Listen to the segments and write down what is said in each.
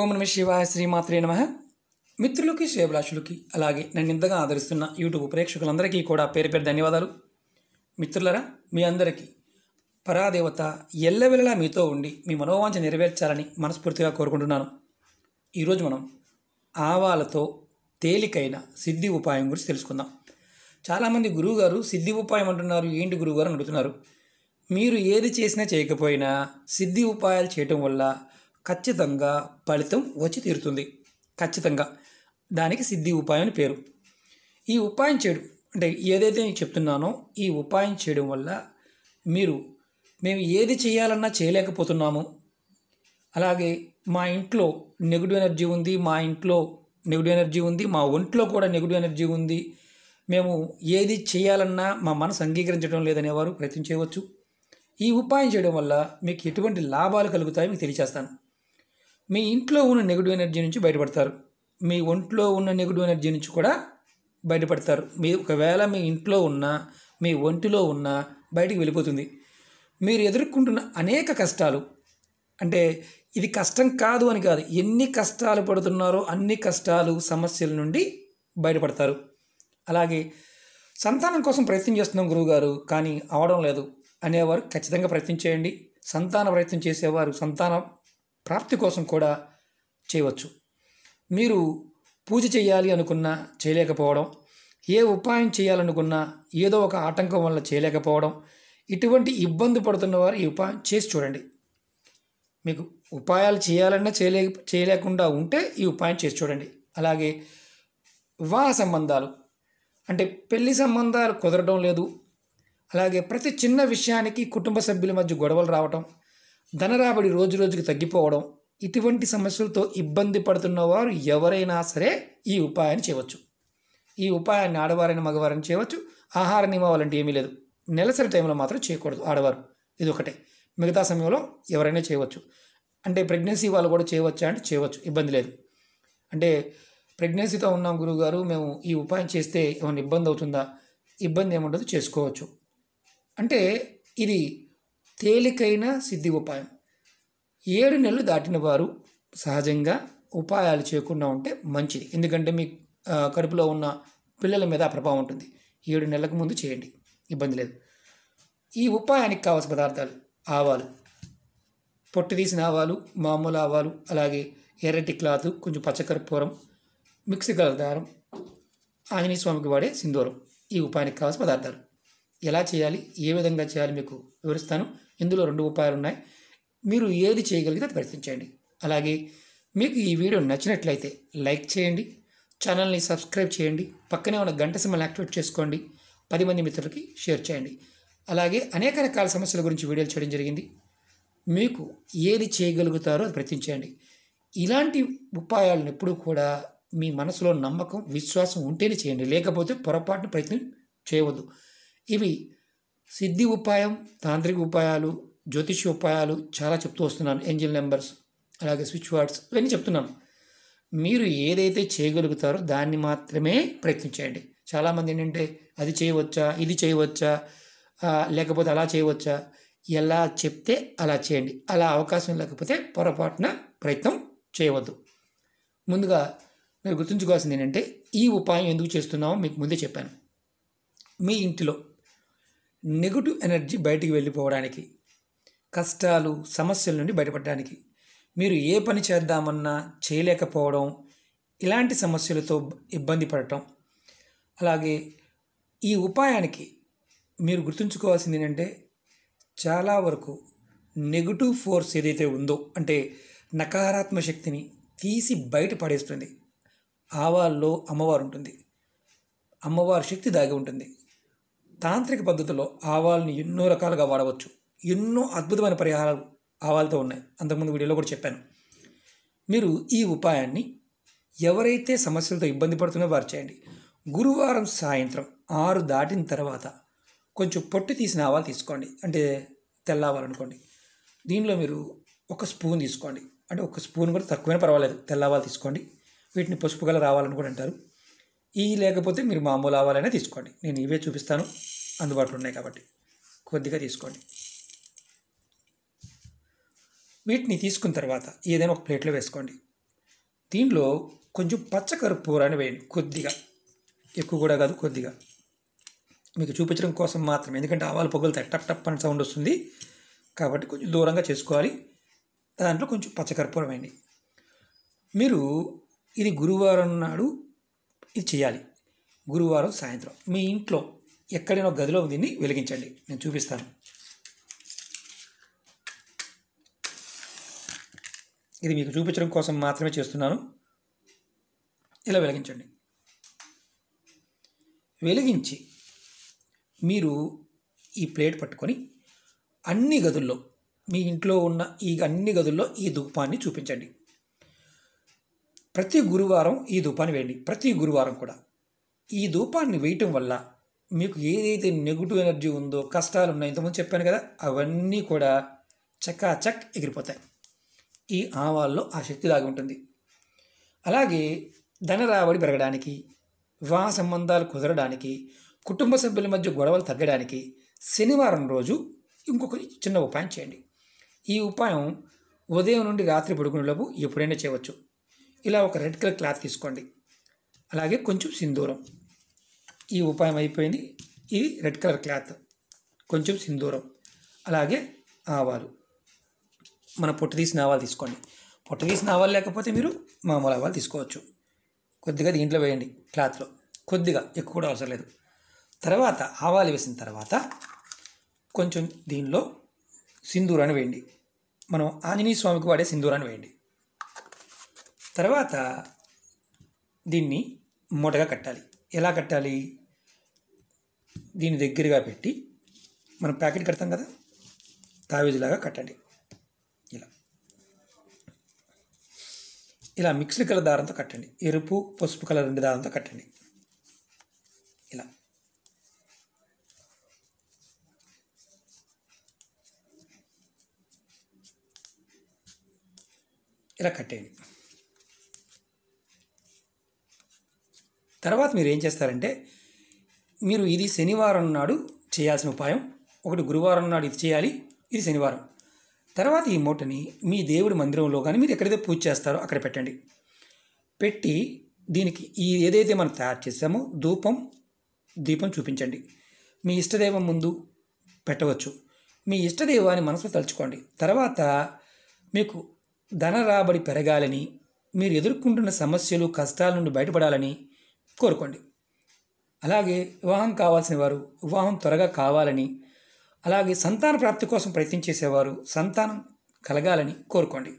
ఓం నమ శివాయ శ్రీమాత్రే నమ మిత్రులకి శ్రేభిలాషులకి అలాగే నన్ను ఇంతగా ఆదరిస్తున్న యూట్యూబ్ ప్రేక్షకులందరికీ కూడా పేరు పేరు ధన్యవాదాలు మిత్రులరా మీ అందరికీ పరాదేవత ఎల్లవెల్లలా మీతో ఉండి మీ మనోవాంఛ నెరవేర్చాలని మనస్ఫూర్తిగా కోరుకుంటున్నాను ఈరోజు మనం ఆవాలతో తేలికైన సిద్ధి ఉపాయం గురించి తెలుసుకుందాం చాలామంది గురువుగారు సిద్ధి ఉపాయం అంటున్నారు ఏంటి గురువుగారు అడుగుతున్నారు మీరు ఏది చేసినా చేయకపోయినా సిద్ధి ఉపాయాలు చేయటం వల్ల ఖచ్చితంగా ఫలితం వచ్చి తీరుతుంది ఖచ్చితంగా దానికి సిద్ధి ఉపాయం అని పేరు ఈ ఉపాయం చేయడం అంటే ఏదైతే నేను చెప్తున్నానో ఈ ఉపాయం చేయడం వల్ల మీరు మేము ఏది చేయాలన్నా చేయలేకపోతున్నాము అలాగే మా ఇంట్లో నెగిటివ్ ఎనర్జీ ఉంది మా ఇంట్లో నెగిటివ్ ఎనర్జీ ఉంది మా ఒంట్లో కూడా నెగిటివ్ ఎనర్జీ ఉంది మేము ఏది చేయాలన్నా మా మనసు అంగీకరించడం లేదనేవారు ప్రయత్నం చేయవచ్చు ఈ ఉపాయం చేయడం వల్ల మీకు ఎటువంటి లాభాలు కలుగుతాయో మీకు తెలియజేస్తాను మీ ఇంట్లో ఉన్న నెగిటివ్ ఎనర్జీ నుంచి బయటపడతారు మీ ఒంట్లో ఉన్న నెగిటివ్ ఎనర్జీ నుంచి కూడా బయటపడతారు మీ ఒకవేళ మీ ఇంట్లో ఉన్న మీ ఒంటిలో ఉన్న బయటికి వెళ్ళిపోతుంది మీరు ఎదుర్కొంటున్న అనేక కష్టాలు అంటే ఇది కష్టం కాదు అని కాదు ఎన్ని కష్టాలు పడుతున్నారో అన్ని కష్టాలు సమస్యల నుండి బయటపడతారు అలాగే సంతానం కోసం ప్రయత్నం చేస్తున్నాం గురువుగారు కానీ అవడం లేదు అనేవారు ఖచ్చితంగా ప్రయత్నం చేయండి సంతాన ప్రయత్నం చేసేవారు సంతానం ప్రాప్తి కోసం కూడా చేయవచ్చు మీరు పూజ చేయాలి అనుకున్నా చేయలేకపోవడం ఏ ఉపాయం చేయాలనుకున్నా ఏదో ఒక ఆటంకం వల్ల చేయలేకపోవడం ఇటువంటి ఇబ్బంది పడుతున్న వారు ఈ ఉపాయం చేసి చూడండి మీకు ఉపాయాలు చేయాలన్నా చేయలే చేయలేకుండా ఉంటే ఈ ఉపాయం చేసి చూడండి అలాగే వివాహ సంబంధాలు అంటే పెళ్లి సంబంధాలు కుదరడం లేదు అలాగే ప్రతి చిన్న విషయానికి కుటుంబ సభ్యుల మధ్య గొడవలు రావటం ధన రాబడి రోజు రోజుకి తగ్గిపోవడం ఇటువంటి సమస్యలతో ఇబ్బంది పడుతున్న వారు ఎవరైనా సరే ఈ ఉపాయాన్ని చేయవచ్చు ఈ ఉపాయాన్ని ఆడవారైన మగవారని చేయవచ్చు ఆహార నియమాలు ఏమీ లేదు నెలసరి టైంలో మాత్రం చేయకూడదు ఆడవారు ఇది ఒకటే మిగతా సమయంలో ఎవరైనా చేయవచ్చు అంటే ప్రెగ్నెన్సీ వాళ్ళు కూడా చేయవచ్చా అంటే చేయవచ్చు ఇబ్బంది లేదు అంటే ప్రెగ్నెన్సీతో ఉన్నాం గురువుగారు మేము ఈ ఉపాయం చేస్తే ఏమైనా ఇబ్బంది అవుతుందా ఇబ్బంది ఏముండదు చేసుకోవచ్చు అంటే ఇది తేలికైన సిద్ధి ఉపాయం ఏడు నెలలు దాటిన వారు సహజంగా ఉపాయాలు చేయకుండా ఉంటే మంచిది ఎందుకంటే మీ కడుపులో ఉన్న పిల్లల మీద ప్రభావం ఉంటుంది ఏడు నెలలకు ముందు చేయండి ఇబ్బంది లేదు ఈ ఉపాయానికి కావాల్సిన పదార్థాలు ఆవాలు పొట్టు తీసిన ఆవాలు మామూలు ఆవాలు అలాగే ఎర్రటి క్లాత్ కొంచెం పచ్చకర్పూరం మిక్సీ కలదారం దారం ఆంజనేయ స్వామికి వాడే సింధూరం ఈ ఉపాయానికి కావాల్సిన పదార్థాలు ఎలా చేయాలి ఏ విధంగా చేయాలి మీకు వివరిస్తాను ఇందులో రెండు ఉపాయాలు ఉన్నాయి మీరు ఏది చేయగలిగితే అది ప్రయత్నించండి అలాగే మీకు ఈ వీడియో నచ్చినట్లయితే లైక్ చేయండి ఛానల్ని సబ్స్క్రైబ్ చేయండి పక్కనే ఉన్న గంట సింహల్ని యాక్టివేట్ చేసుకోండి పది మంది మిత్రులకి షేర్ చేయండి అలాగే అనేక రకాల సమస్యల గురించి వీడియోలు చేయడం జరిగింది మీకు ఏది చేయగలుగుతారో అది ప్రయత్నించండి ఇలాంటి ఉపాయాలను ఎప్పుడూ కూడా మీ మనసులో నమ్మకం విశ్వాసం ఉంటేనే చేయండి లేకపోతే పొరపాటున ప్రయత్నం చేయవద్దు ఇవి సిద్ధి ఉపాయం తాంత్రిక ఉపాయాలు జ్యోతిష్య ఉపాయాలు చాలా చెప్తూ వస్తున్నాను ఏంజిల్ నెంబర్స్ అలాగే స్విచ్ వర్డ్స్ ఇవన్నీ చెప్తున్నాను మీరు ఏదైతే చేయగలుగుతారో దాన్ని మాత్రమే ప్రయత్నించేయండి చాలామంది ఏంటంటే అది చేయవచ్చా ఇది చేయవచ్చా లేకపోతే అలా చేయవచ్చా ఎలా చెప్తే అలా చేయండి అలా అవకాశం లేకపోతే పొరపాటున ప్రయత్నం చేయవద్దు ముందుగా మీరు గుర్తుంచుకోవాల్సింది ఏంటంటే ఈ ఉపాయం ఎందుకు చేస్తున్నామో మీకు ముందే చెప్పాను మీ ఇంటిలో నెగటివ్ ఎనర్జీ బయటికి వెళ్ళిపోవడానికి కష్టాలు సమస్యల నుండి బయటపడడానికి మీరు ఏ పని చేద్దామన్నా చేయలేకపోవడం ఇలాంటి సమస్యలతో ఇబ్బంది పడటం అలాగే ఈ ఉపాయానికి మీరు గుర్తుంచుకోవాల్సింది ఏంటంటే చాలా వరకు నెగిటివ్ ఫోర్స్ ఏదైతే ఉందో అంటే నకారాత్మ శక్తిని తీసి బయట పడేస్తుంది ఆవాల్లో అమ్మవారు ఉంటుంది అమ్మవారి శక్తి దాగి ఉంటుంది తాంత్రిక పద్ధతిలో ఆవాల్ని ఎన్నో రకాలుగా వాడవచ్చు ఎన్నో అద్భుతమైన పరిహారాలు ఆవాలతో ఉన్నాయి అంతకుముందు వీడియోలో కూడా చెప్పాను మీరు ఈ ఉపాయాన్ని ఎవరైతే సమస్యలతో ఇబ్బంది పడుతున్నా వారు చేయండి గురువారం సాయంత్రం ఆరు దాటిన తర్వాత కొంచెం పొట్టు తీసిన ఆవాలు తీసుకోండి అంటే తెల్లవాలనుకోండి దీనిలో మీరు ఒక స్పూన్ తీసుకోండి అంటే ఒక స్పూన్ కూడా తక్కువైనా పర్వాలేదు తెల్లవాలు తీసుకోండి వీటిని పసుపు కలర్ రావాలని కూడా అంటారు ఈ లేకపోతే మీరు మామూలు ఆవాలైనా తీసుకోండి నేను ఇవే చూపిస్తాను అందుబాటులో ఉన్నాయి కాబట్టి కొద్దిగా తీసుకోండి వీటిని తీసుకున్న తర్వాత ఏదైనా ఒక ప్లేట్లో వేసుకోండి దీనిలో కొంచెం పచ్చకర్పూరాన్ని వేయండి కొద్దిగా ఎక్కువ కూడా కాదు కొద్దిగా మీకు చూపించడం కోసం మాత్రం ఎందుకంటే ఆవాలు పొగలు టప్ టప్ అని సౌండ్ వస్తుంది కాబట్టి కొంచెం దూరంగా చేసుకోవాలి దాంట్లో కొంచెం పచ్చకర్పూరం వేయండి మీరు ఇది గురువారం నాడు ఇది చేయాలి గురువారం సాయంత్రం మీ ఇంట్లో ఎక్కడైనా గదిలో దీన్ని వెలిగించండి నేను చూపిస్తాను ఇది మీకు చూపించడం కోసం మాత్రమే చేస్తున్నాను ఇలా వెలిగించండి వెలిగించి మీరు ఈ ప్లేట్ పట్టుకొని అన్ని గదుల్లో మీ ఇంట్లో ఉన్న ఈ అన్ని గదుల్లో ఈ ధూపాన్ని చూపించండి ప్రతి గురువారం ఈ ధూపాన్ని వేయండి ప్రతి గురువారం కూడా ఈ ధూపాన్ని వేయటం వల్ల మీకు ఏదైతే నెగిటివ్ ఎనర్జీ ఉందో కష్టాలు ఉన్నాయో ఇంతకుముందు చెప్పాను కదా అవన్నీ కూడా చకాచక్ ఎగిరిపోతాయి ఈ ఆవాల్లో ఆ శక్తి దాగి ఉంటుంది అలాగే ధన రాబడి పెరగడానికి వివాహ సంబంధాలు కుదరడానికి కుటుంబ సభ్యుల మధ్య గొడవలు తగ్గడానికి శనివారం రోజు ఇంకొక చిన్న ఉపాయం చేయండి ఈ ఉపాయం ఉదయం నుండి రాత్రి పడుకునేలోపు ఎప్పుడైనా చేయవచ్చు ఇలా ఒక రెడ్ కలర్ క్లాత్ తీసుకోండి అలాగే కొంచెం సింధూరం ఈ ఉపాయం అయిపోయింది ఇవి రెడ్ కలర్ క్లాత్ కొంచెం సింధూరం అలాగే ఆవాలు మన పొట్టు తీసిన ఆవాలు తీసుకోండి పొట్టు తీసిన ఆవాలు లేకపోతే మీరు మామూలు ఆవాలు తీసుకోవచ్చు కొద్దిగా దీంట్లో వేయండి క్లాత్లో కొద్దిగా ఎక్కువ కూడా అవసరం లేదు తర్వాత ఆవాలు వేసిన తర్వాత కొంచెం దీనిలో సింధూరాన్ని వేయండి మనం ఆంజనేయ స్వామికి వాడే సింధూరాన్ని వేయండి తర్వాత దీన్ని మూటగా కట్టాలి ఎలా కట్టాలి దీని దగ్గరగా పెట్టి మనం ప్యాకెట్ కడతాం కదా తావేజీలాగా కట్టండి ఇలా ఇలా మిక్స్డ్ కలర్ దారంతో కట్టండి ఎరుపు పసుపు కలర్ రెండు దారంతో కట్టండి ఇలా ఇలా కట్టేయండి తర్వాత మీరు ఏం చేస్తారంటే మీరు ఇది శనివారం నాడు చేయాల్సిన ఉపాయం ఒకటి గురువారం నాడు ఇది చేయాలి ఇది శనివారం తర్వాత ఈ మూటని మీ దేవుడి మందిరంలో కానీ మీరు ఎక్కడైతే పూజ చేస్తారో అక్కడ పెట్టండి పెట్టి దీనికి ఈ ఏదైతే మనం తయారు చేసామో ధూపం దీపం చూపించండి మీ ఇష్టదైవం ముందు పెట్టవచ్చు మీ ఇష్టదైవాన్ని మనసులో తలుచుకోండి తర్వాత మీకు ధన రాబడి పెరగాలని మీరు ఎదుర్కొంటున్న సమస్యలు కష్టాల నుండి బయటపడాలని కోరుకోండి అలాగే వివాహం కావాల్సిన వారు వివాహం త్వరగా కావాలని అలాగే సంతాన ప్రాప్తి కోసం ప్రయత్నం చేసేవారు సంతానం కలగాలని కోరుకోండి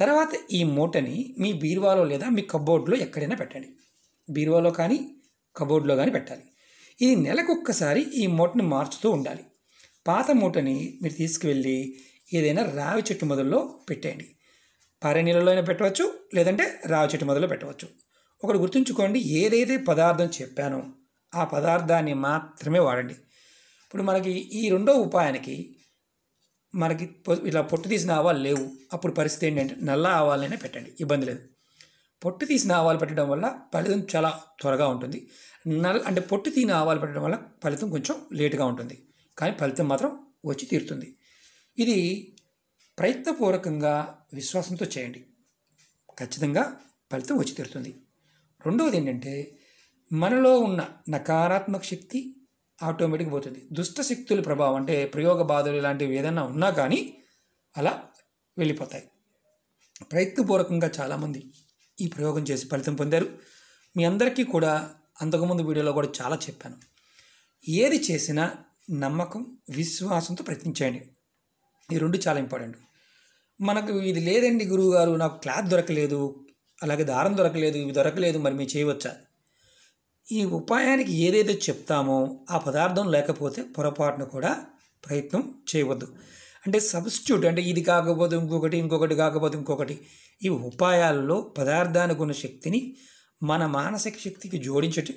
తర్వాత ఈ మూటని మీ బీరువాలో లేదా మీ కబోర్డ్లో ఎక్కడైనా పెట్టండి బీరువాలో కానీ కబోర్డ్లో కానీ పెట్టాలి ఇది నెలకొక్కసారి ఈ మూటని మార్చుతూ ఉండాలి పాత మూటని మీరు తీసుకువెళ్ళి ఏదైనా రావి చెట్టు మొదల్లో పెట్టేయండి పారే నీళ్ళలో అయినా పెట్టవచ్చు లేదంటే రావి చెట్టు మొదల్లో పెట్టవచ్చు ఒకటి గుర్తుంచుకోండి ఏదైతే పదార్థం చెప్పానో ఆ పదార్థాన్ని మాత్రమే వాడండి ఇప్పుడు మనకి ఈ రెండో ఉపాయానికి మనకి ఇలా పొట్టు తీసిన ఆవాలు లేవు అప్పుడు పరిస్థితి ఏంటంటే నల్ల ఆవాలైనా పెట్టండి ఇబ్బంది లేదు పొట్టు తీసిన ఆవాలు పెట్టడం వల్ల ఫలితం చాలా త్వరగా ఉంటుంది నల్ అంటే పొట్టు తీసిన ఆవాలు పెట్టడం వల్ల ఫలితం కొంచెం లేటుగా ఉంటుంది కానీ ఫలితం మాత్రం వచ్చి తీరుతుంది ఇది ప్రయత్నపూర్వకంగా విశ్వాసంతో చేయండి ఖచ్చితంగా ఫలితం వచ్చి తీరుతుంది రెండవది ఏంటంటే మనలో ఉన్న నకారాత్మక శక్తి ఆటోమేటిక్గా పోతుంది దుష్ట శక్తుల ప్రభావం అంటే ప్రయోగ బాధలు ఇలాంటివి ఏదైనా ఉన్నా కానీ అలా వెళ్ళిపోతాయి ప్రయత్నపూర్వకంగా చాలామంది ఈ ప్రయోగం చేసి ఫలితం పొందారు మీ అందరికీ కూడా అంతకుముందు వీడియోలో కూడా చాలా చెప్పాను ఏది చేసినా నమ్మకం విశ్వాసంతో ప్రయత్నించండి ఈ రెండు చాలా ఇంపార్టెంట్ మనకు ఇది లేదండి గురువుగారు నాకు క్లాత్ దొరకలేదు అలాగే దారం దొరకలేదు ఇవి దొరకలేదు మరి మేము చేయవచ్చా ఈ ఉపాయానికి ఏదైతే చెప్తామో ఆ పదార్థం లేకపోతే పొరపాటును కూడా ప్రయత్నం చేయవద్దు అంటే సబ్స్టిట్యూట్ అంటే ఇది కాకపోతే ఇంకొకటి ఇంకొకటి కాకపోతే ఇంకొకటి ఈ ఉపాయాల్లో పదార్థానికి ఉన్న శక్తిని మన మానసిక శక్తికి జోడించటం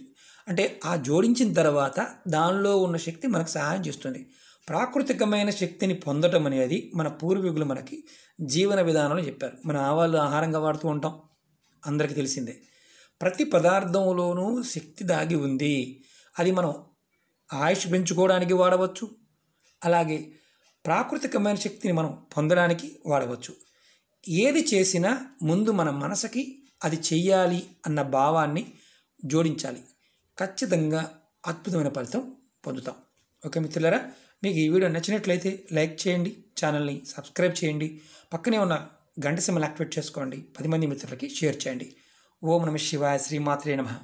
అంటే ఆ జోడించిన తర్వాత దానిలో ఉన్న శక్తి మనకు సహాయం చేస్తుంది ప్రాకృతికమైన శక్తిని పొందటం అనేది మన పూర్వీకులు మనకి జీవన విధానంలో చెప్పారు మన ఆవాళ్ళు ఆహారంగా వాడుతూ ఉంటాం అందరికీ తెలిసిందే ప్రతి పదార్థంలోనూ శక్తి దాగి ఉంది అది మనం ఆయుష్ పెంచుకోవడానికి వాడవచ్చు అలాగే ప్రాకృతికమైన శక్తిని మనం పొందడానికి వాడవచ్చు ఏది చేసినా ముందు మన మనసుకి అది చెయ్యాలి అన్న భావాన్ని జోడించాలి ఖచ్చితంగా అద్భుతమైన ఫలితం పొందుతాం ఓకే మిత్రులరా మీకు ఈ వీడియో నచ్చినట్లయితే లైక్ చేయండి ఛానల్ని సబ్స్క్రైబ్ చేయండి పక్కనే ఉన్న గంట సిమ్మలు యాక్టివేట్ చేసుకోండి పది మంది మిత్రులకి షేర్ చేయండి ఓం నమ శివాయ శ్రీమాత్రే నమ